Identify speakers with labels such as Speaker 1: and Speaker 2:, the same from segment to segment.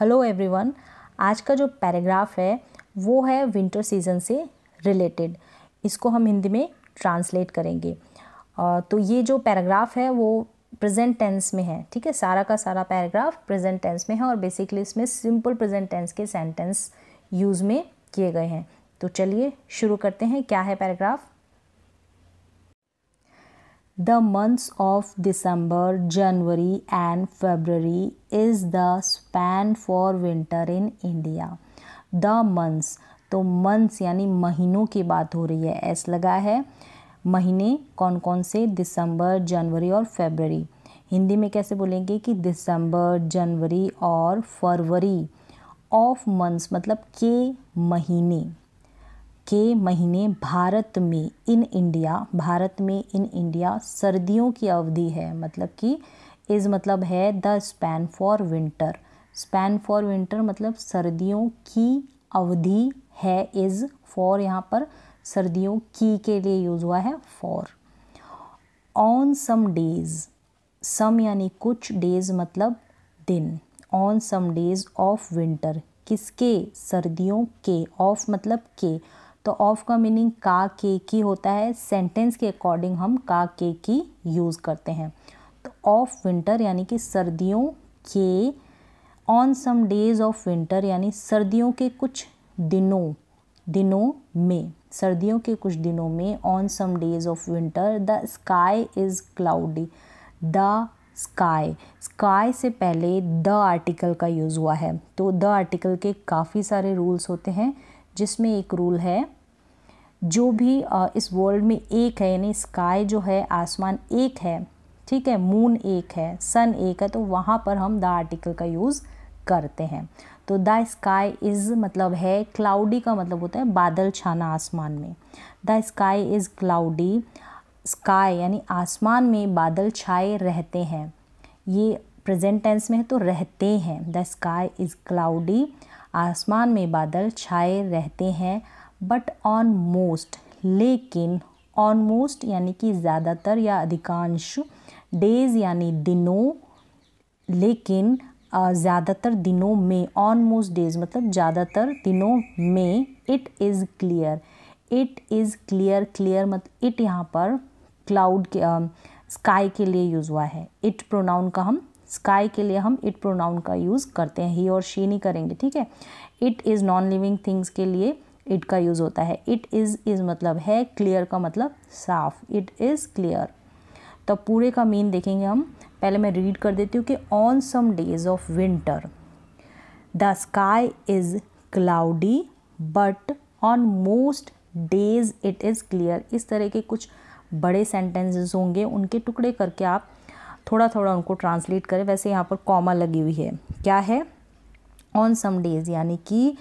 Speaker 1: Hello everyone आज का जो पैराग्राफ है वो है विंटर सीज़न से रिलेटेड इसको हम हिंदी में ट्रांसलेट करेंगे तो ये जो पैराग्राफ है वो प्रेजेंट टेंस में है ठीक है सारा का सारा पैराग्राफ प्रेजेंट टेंस में है और बेसिकली इसमें सिंपल प्रेजेंट टेंस के सेंटेंस यूज़ में किए गए हैं तो चलिए शुरू करते हैं क्या है paragraph The months of December, January, and February is the span for winter in India. The months तो मंथ्स यानी महीनों की बात हो रही है एस लगा है महीने कौन कौन से दिसंबर जनवरी और फेबररी हिंदी में कैसे बोलेंगे कि दिसंबर जनवरी और फरवरी ऑफ मंथ्स मतलब के महीने के महीने भारत में इन इंडिया भारत में इन इंडिया सर्दियों की अवधि है मतलब कि इज़ मतलब है the span for winter span for winter मतलब सर्दियों की अवधि है इज़ फॉर यहाँ पर सर्दियों की के लिए यूज़ हुआ है for on some days some यानी कुछ डेज़ मतलब दिन on some days of winter किसके सर्दियों के ऑफ मतलब के तो ऑफ का मीनिंग का के की होता है सेंटेंस के अकॉर्डिंग हम का के की यूज़ करते हैं तो ऑफ विंटर यानी कि सर्दियों के on some days of winter यानी सर्दियों के कुछ दिनों दिनों में सर्दियों के कुछ दिनों में on some days of winter the sky is cloudy the sky sky से पहले द आर्टिकल का यूज़ हुआ है तो द आर्टिकल के काफ़ी सारे रूल्स होते हैं जिसमें एक रूल है जो भी इस वर्ल्ड में एक है यानी स्काई जो है आसमान एक है ठीक है मून एक है सन एक है तो वहाँ पर हम द आर्टिकल का यूज़ करते हैं तो द स्काई इज़ मतलब है क्लाउडी का मतलब होता है बादल छाना आसमान में the sky is cloudy sky यानी आसमान में बादल छाए रहते हैं ये प्रेजेंट टेंस में है तो रहते हैं द स्काई इज़ क्लाउडी आसमान में बादल छाए रहते हैं बट ऑन मोस्ट लेकिन मोस्ट यानी कि ज़्यादातर या अधिकांश डेज यानी दिनों लेकिन ज़्यादातर दिनों में मोस्ट डेज मतलब ज़्यादातर दिनों में it is clear it is clear clear मत इट यहाँ पर क्लाउड के स्काई uh, के लिए यूज़ हुआ है इट प्रोनाउन का हम स्काई के लिए हम इट प्रोनाउन का यूज़ करते हैं ही और शी नहीं करेंगे ठीक है it is non living things के लिए इट का यूज़ होता है इट इज़ इज़ मतलब है क्लियर का मतलब साफ इट इज़ क्लियर तो पूरे का मीन देखेंगे हम पहले मैं रीड कर देती हूँ कि on some days of winter the sky is cloudy but on most days it is clear इस तरह के कुछ बड़े सेंटेंसेस होंगे उनके टुकड़े करके आप थोड़ा थोड़ा उनको ट्रांसलेट करें वैसे यहाँ पर कॉमा लगी हुई है क्या है ऑन सम डेज़ यानी कि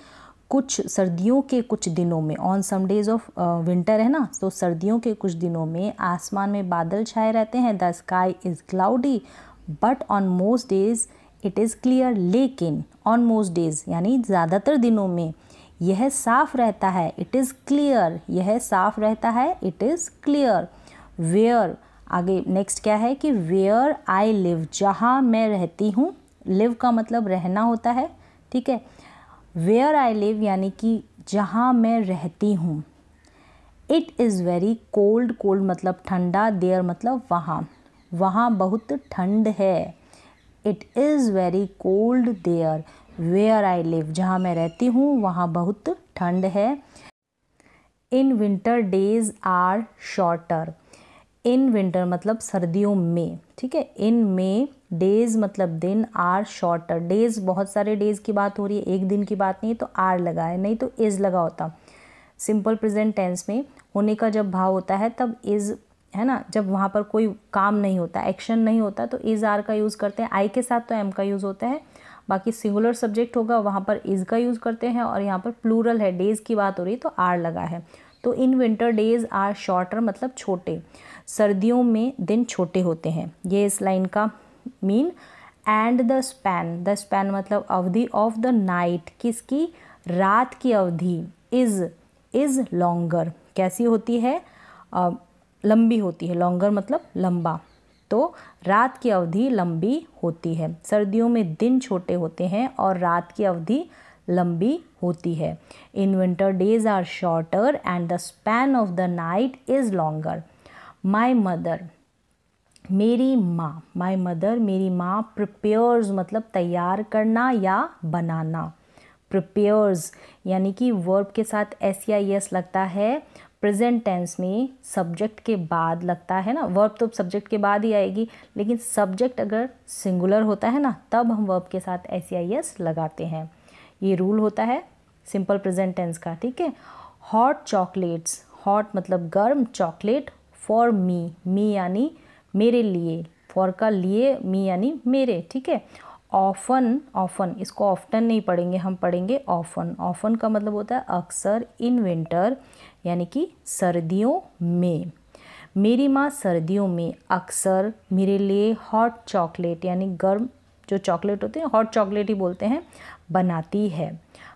Speaker 1: कुछ सर्दियों के कुछ दिनों में on some days of winter है ना तो सर्दियों के कुछ दिनों में आसमान में बादल छाए रहते हैं the sky is cloudy but on most days it is clear लेकिन ऑन मोस्ट डेज़ यानी ज़्यादातर दिनों में यह साफ रहता है इट इज़ क्लियर यह साफ रहता है इट इज़ क्लियर वेयर आगे नेक्स्ट क्या है कि वेयर आई लिव जहाँ मैं रहती हूँ लिव का मतलब रहना होता है ठीक है वेयर आई लिव यानी कि जहाँ मैं रहती हूँ it is very cold cold मतलब ठंडा देयर मतलब वहाँ वहाँ बहुत ठंड है it is very cold there where I live जहाँ मैं रहती हूँ वहाँ बहुत ठंड है in winter days are shorter in winter मतलब सर्दियों में ठीक है इन में डेज मतलब दिन आर शॉर्टर डेज बहुत सारे डेज की बात हो रही है एक दिन की बात नहीं है तो आर लगा है नहीं तो इज़ लगा होता सिंपल प्रेजेंट टेंस में होने का जब भाव होता है तब इज़ है ना जब वहाँ पर कोई काम नहीं होता एक्शन नहीं होता तो इज़ आर का यूज़ करते हैं आई के साथ तो एम का यूज़ होता है बाकी सिंगुलर सब्जेक्ट होगा वहाँ पर इज़ का यूज़ करते हैं और यहाँ पर प्लूरल है डेज़ की बात हो रही है तो आर लगा है तो in winter days are shorter मतलब छोटे सर्दियों में दिन छोटे होते हैं ये इस लाइन का mean and the span the span मतलब अवधि ऑफ द नाइट किसकी रात की अवधि इज़ इज़ लॉन्गर कैसी होती है uh, लंबी होती है लॉन्गर मतलब लंबा तो रात की अवधि लंबी होती है सर्दियों में दिन छोटे होते हैं और रात की अवधि लंबी होती है in winter days are shorter and the span of the night is longer my mother मेरी माँ माई मदर मेरी माँ प्रिपेयर्स मतलब तैयार करना या बनाना प्रिपेयर्स यानी कि वर्ब के साथ एस या यस e लगता है प्रेजेंट टेंस में सब्जेक्ट के बाद लगता है ना वर्ब तो सब्जेक्ट के बाद ही आएगी लेकिन सब्जेक्ट अगर सिंगुलर होता है ना तब हम वर्ब के साथ एस या यस e लगाते हैं ये रूल होता है सिंपल प्रेजेंट टेंस का ठीक है हॉट चॉकलेट्स हॉट मतलब गर्म चॉकलेट फॉर मी मी यानी मेरे लिए फॉर का लिए मी यानी मेरे ठीक है ऑफन ऑफन इसको ऑफ्टन नहीं पढ़ेंगे हम पढ़ेंगे ऑफन ऑफन का मतलब होता है अक्सर इन विंटर यानी कि सर्दियों में मेरी माँ सर्दियों में अक्सर मेरे लिए हॉट चॉकलेट यानी गर्म जो चॉकलेट होते हैं हॉट चॉकलेट ही बोलते हैं बनाती है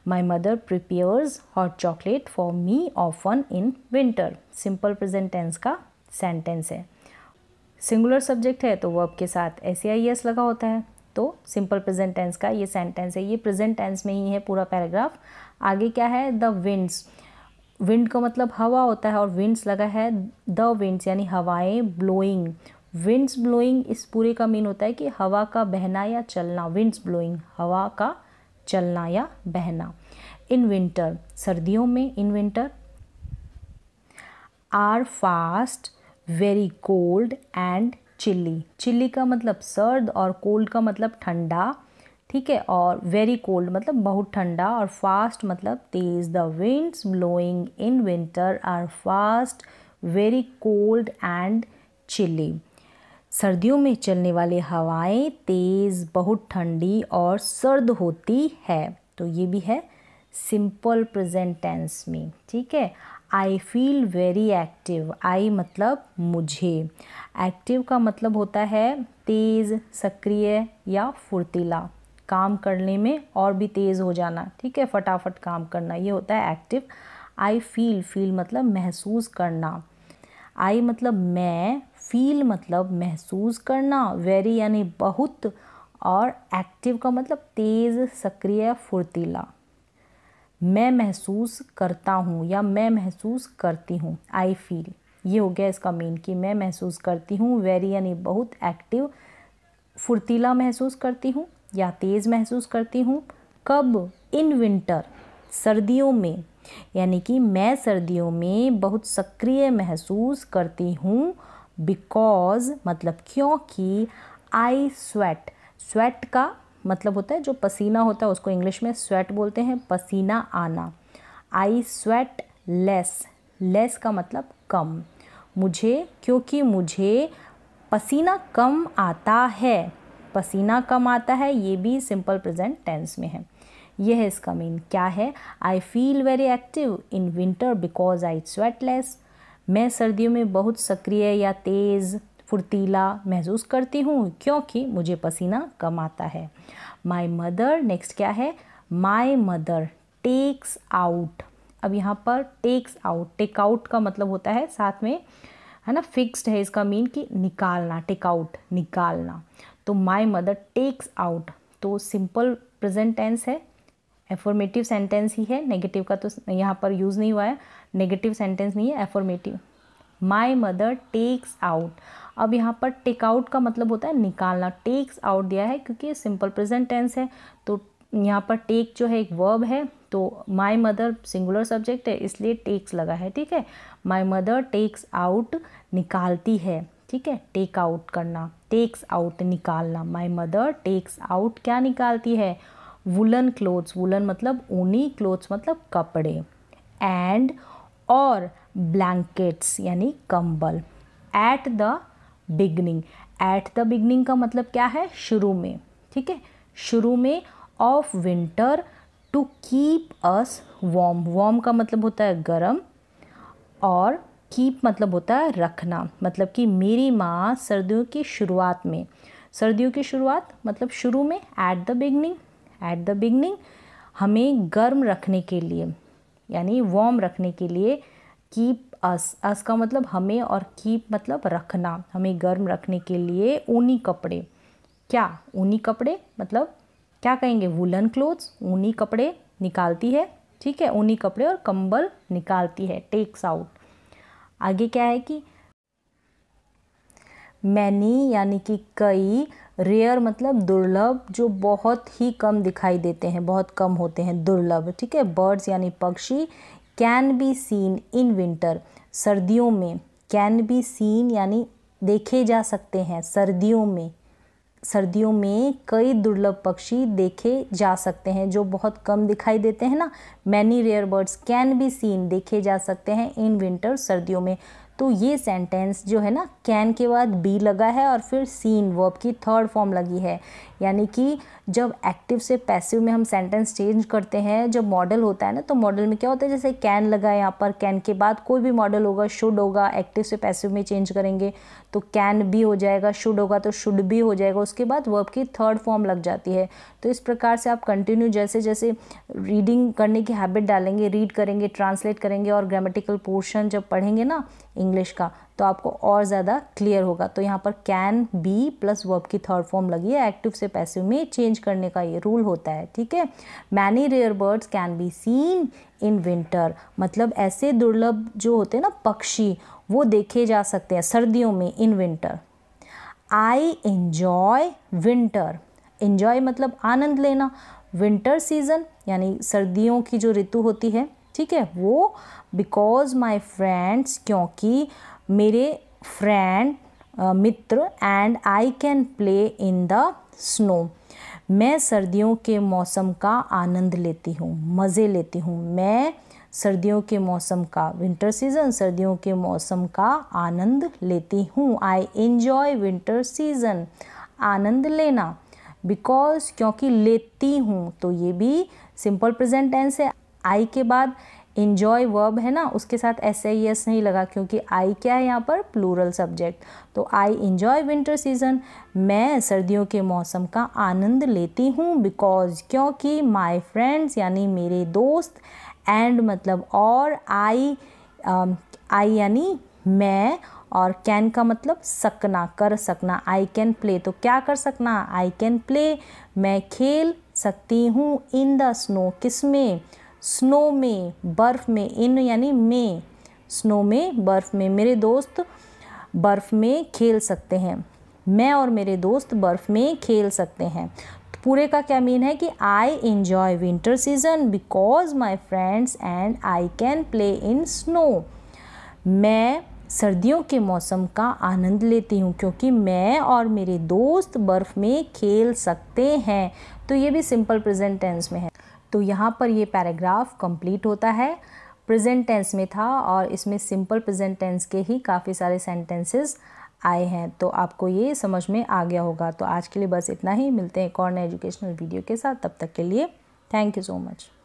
Speaker 1: my mother prepares hot chocolate for me often in winter simple present tense का सेंटेंस है सिंगुलर सब्जेक्ट है तो वर्ब के साथ एस आई एस लगा होता है तो सिंपल प्रेजेंट टेंस का ये सेंटेंस है ये प्रेजेंट टेंस में ही है पूरा पैराग्राफ आगे क्या है द विंड्स विंड का मतलब हवा होता है और विंड्स लगा है द विंड्स यानी हवाएं ब्लोइंग विंड्स ब्लोइंग इस पूरे का मीन होता है कि हवा का बहना या चलना विंड्स ब्लोइंग हवा का चलना या बहना इन विंटर सर्दियों में in winter are fast very cold and chilly chilly का मतलब सर्द और कोल्ड का मतलब ठंडा ठीक है और वेरी कोल्ड मतलब बहुत ठंडा और फास्ट मतलब तेज़ the winds blowing in winter are fast very cold and chilly सर्दियों में चलने वाली हवाएं तेज़ बहुत ठंडी और सर्द होती है तो ये भी है सिंपल प्रेजेंट टेंस में ठीक है I feel very active I मतलब मुझे एक्टिव का मतलब होता है तेज़ सक्रिय या फुर्तीला काम करने में और भी तेज़ हो जाना ठीक है फटाफट काम करना ये होता है एक्टिव आई फील फील मतलब महसूस करना आई मतलब मैं फील मतलब महसूस करना वेरी यानी बहुत और एक्टिव का मतलब तेज़ सक्रिय फुर्तीला मैं महसूस करता हूँ या मैं महसूस करती हूँ आई फील ये हो गया इसका मीन कि मैं महसूस करती हूँ वेरी यानी बहुत एक्टिव फुर्तीला महसूस करती हूँ या तेज़ महसूस करती हूँ कब इन विंटर सर्दियों में यानी कि मैं सर्दियों में बहुत सक्रिय महसूस करती हूँ बिकॉज़ मतलब क्योंकि आई स्वेट स्वेट का मतलब होता है जो पसीना होता है उसको इंग्लिश में स्वेट बोलते हैं पसीना आना आई स्वेट लेस लेस का मतलब कम मुझे क्योंकि मुझे पसीना कम आता है पसीना कम आता है ये भी सिंपल प्रेजेंट टेंस में है यह है इसका मीन क्या है I feel very active in winter because I sweat less मैं सर्दियों में बहुत सक्रिय या तेज़ फुर्तीला महसूस करती हूँ क्योंकि मुझे पसीना कम आता है माई मदर नेक्स्ट क्या है माई मदर टेक्स आउट अब यहाँ पर टेक्स आउट टेक आउट का मतलब होता है साथ में है ना फिक्स्ड है इसका मीन कि निकालना टेक आउट निकालना तो माई मदर टेक्स आउट तो सिंपल प्रेजेंट टेंस है एफॉर्मेटिव सेंटेंस ही है नेगेटिव का तो यहाँ पर यूज़ नहीं हुआ है नेगेटिव सेंटेंस नहीं है affirmative my mother takes out अब यहाँ पर टेक आउट का मतलब होता है निकालना टेक्स आउट दिया है क्योंकि सिंपल प्रेजेंट टेंस है तो यहाँ पर टेक जो है एक वर्ब है तो माई मदर सिंगुलर सब्जेक्ट है इसलिए टेक्स लगा है ठीक है माई मदर टेक्स आउट निकालती है ठीक है टेक आउट करना टेक्स आउट निकालना माई मदर टेक्स आउट क्या निकालती है वुलन क्लोथ्स वुलन मतलब ऊनी क्लोथ्स मतलब कपड़े एंड और ब्लैंकेट्स यानी कंबल at the beginning at the beginning का मतलब क्या है शुरू में ठीक है शुरू में of winter to keep us warm warm का मतलब होता है गर्म और कीप मतलब होता है रखना मतलब कि मेरी माँ सर्दियों की शुरुआत में सर्दियों की शुरुआत मतलब शुरू में at the beginning at the beginning हमें गर्म रखने के लिए यानी वॉर्म रखने के लिए कीप अस अस का मतलब हमें और कीप मतलब रखना हमें गर्म रखने के लिए ऊनी कपड़े क्या ऊनी कपड़े मतलब क्या कहेंगे वुलन क्लोथ्स ऊनी कपड़े निकालती है ठीक है ऊनी कपड़े और कंबल निकालती है टेक्स आउट आगे क्या है कि मैनी यानी कि कई रेयर मतलब दुर्लभ जो बहुत ही कम दिखाई देते हैं बहुत कम होते हैं दुर्लभ ठीक है बर्ड्स यानी पक्षी can be seen in winter सर्दियों में कैन बी सीन यानी देखे जा सकते हैं सर्दियों में सर्दियों में कई दुर्लभ पक्षी देखे जा सकते हैं जो बहुत कम दिखाई देते हैं ना many rare birds can be seen देखे जा सकते हैं इन विंटर सर्दियों में तो ये सेंटेंस जो है ना कैन के बाद बी लगा है और फिर सीन वर्ब की थर्ड फॉर्म लगी है यानी कि जब एक्टिव से पैसिव में हम सेंटेंस चेंज करते हैं जब मॉडल होता है ना तो मॉडल में क्या होता है जैसे कैन लगा है यहाँ पर कैन के बाद कोई भी मॉडल होगा शुड होगा एक्टिव से पैसिव में चेंज करेंगे तो कैन भी हो जाएगा शुड होगा तो शुड भी हो जाएगा उसके बाद वर्ब की थर्ड फॉर्म लग जाती है तो इस प्रकार से आप कंटिन्यू जैसे जैसे रीडिंग करने की हैबिट डालेंगे रीड करेंगे ट्रांसलेट करेंगे और ग्रामेटिकल पोर्शन जब पढ़ेंगे ना इंग्लिश का तो आपको और ज़्यादा क्लियर होगा तो यहाँ पर कैन बी प्लस वर्ब की थर्ड फॉर्म लगी है एक्टिव से पैसिव में चेंज करने का ये रूल होता है ठीक है many rare birds can be seen in winter मतलब ऐसे दुर्लभ जो होते हैं ना पक्षी वो देखे जा सकते हैं सर्दियों में in winter I enjoy winter enjoy मतलब आनंद लेना विंटर सीज़न यानी सर्दियों की जो ऋतु होती है ठीक है वो बिकॉज माई फ्रेंड्स क्योंकि मेरे फ्रेंड मित्र and I can play in the snow मैं सर्दियों के मौसम का आनंद लेती हूँ मज़े लेती हूँ मैं सर्दियों के मौसम का विंटर सीज़न सर्दियों के मौसम का आनंद लेती हूँ आई एन्जॉय विंटर सीज़न आनंद लेना बिकॉज क्योंकि लेती हूँ तो ये भी सिंपल प्रेजेंट टेंस है आई के बाद इन्जॉय वर्ब है ना उसके साथ एस आई एस नहीं लगा क्योंकि आई क्या है यहाँ पर प्लूरल सब्जेक्ट तो आई इन्जॉय विंटर सीजन मैं सर्दियों के मौसम का आनंद लेती हूँ बिकॉज क्योंकि माय फ्रेंड्स यानी मेरे दोस्त एंड मतलब और आई आई um, यानी मैं और कैन का मतलब सकना कर सकना आई कैन प्ले तो क्या कर सकना आई कैन प्ले मैं खेल सकती हूँ इन द स्नो किस में स्नो में बर्फ़ में इन यानी में स्नो में बर्फ़ में मेरे दोस्त बर्फ़ में खेल सकते हैं मैं और मेरे दोस्त बर्फ़ में खेल सकते हैं तो पूरे का क्या मीन है कि I enjoy winter season because my friends and I can play in snow मैं सर्दियों के मौसम का आनंद लेती हूँ क्योंकि मैं और मेरे दोस्त बर्फ़ में खेल सकते हैं तो ये भी सिंपल प्रेजेंट टेंस में है तो यहाँ पर ये पैराग्राफ कंप्लीट होता है प्रेजेंट टेंस में था और इसमें सिंपल प्रेजेंट टेंस के ही काफ़ी सारे सेंटेंसेस आए हैं तो आपको ये समझ में आ गया होगा तो आज के लिए बस इतना ही मिलते हैं एक और नए एजुकेशनल वीडियो के साथ तब तक के लिए थैंक यू सो मच